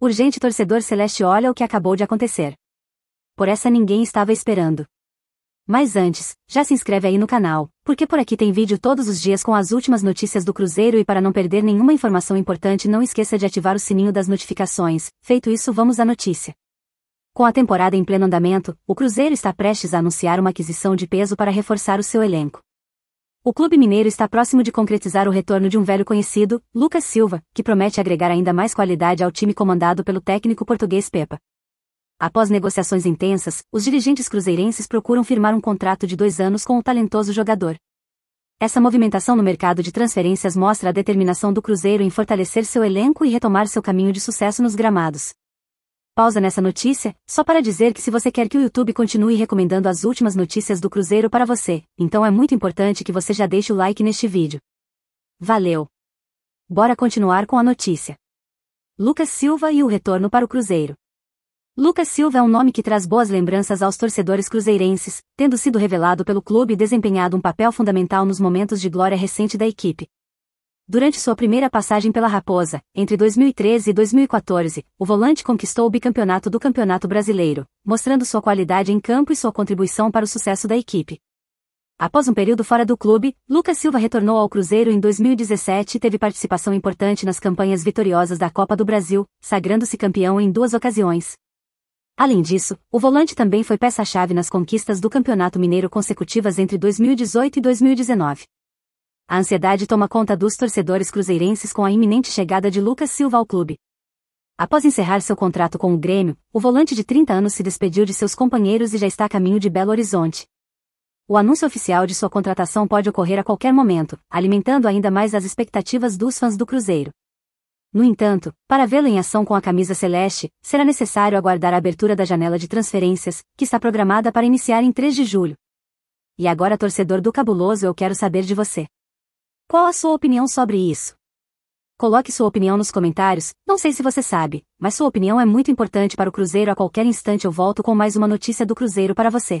Urgente torcedor celeste olha o que acabou de acontecer. Por essa ninguém estava esperando. Mas antes, já se inscreve aí no canal, porque por aqui tem vídeo todos os dias com as últimas notícias do Cruzeiro e para não perder nenhuma informação importante não esqueça de ativar o sininho das notificações, feito isso vamos à notícia. Com a temporada em pleno andamento, o Cruzeiro está prestes a anunciar uma aquisição de peso para reforçar o seu elenco. O clube mineiro está próximo de concretizar o retorno de um velho conhecido, Lucas Silva, que promete agregar ainda mais qualidade ao time comandado pelo técnico português Pepa. Após negociações intensas, os dirigentes cruzeirenses procuram firmar um contrato de dois anos com o talentoso jogador. Essa movimentação no mercado de transferências mostra a determinação do Cruzeiro em fortalecer seu elenco e retomar seu caminho de sucesso nos gramados. Pausa nessa notícia, só para dizer que se você quer que o YouTube continue recomendando as últimas notícias do Cruzeiro para você, então é muito importante que você já deixe o like neste vídeo. Valeu! Bora continuar com a notícia. Lucas Silva e o retorno para o Cruzeiro. Lucas Silva é um nome que traz boas lembranças aos torcedores cruzeirenses, tendo sido revelado pelo clube e desempenhado um papel fundamental nos momentos de glória recente da equipe. Durante sua primeira passagem pela Raposa, entre 2013 e 2014, o volante conquistou o bicampeonato do Campeonato Brasileiro, mostrando sua qualidade em campo e sua contribuição para o sucesso da equipe. Após um período fora do clube, Lucas Silva retornou ao Cruzeiro em 2017 e teve participação importante nas campanhas vitoriosas da Copa do Brasil, sagrando-se campeão em duas ocasiões. Além disso, o volante também foi peça-chave nas conquistas do Campeonato Mineiro consecutivas entre 2018 e 2019. A ansiedade toma conta dos torcedores cruzeirenses com a iminente chegada de Lucas Silva ao clube. Após encerrar seu contrato com o Grêmio, o volante de 30 anos se despediu de seus companheiros e já está a caminho de Belo Horizonte. O anúncio oficial de sua contratação pode ocorrer a qualquer momento, alimentando ainda mais as expectativas dos fãs do Cruzeiro. No entanto, para vê-lo em ação com a camisa celeste, será necessário aguardar a abertura da janela de transferências, que está programada para iniciar em 3 de julho. E agora, torcedor do Cabuloso, eu quero saber de você. Qual a sua opinião sobre isso? Coloque sua opinião nos comentários, não sei se você sabe, mas sua opinião é muito importante para o Cruzeiro a qualquer instante eu volto com mais uma notícia do Cruzeiro para você.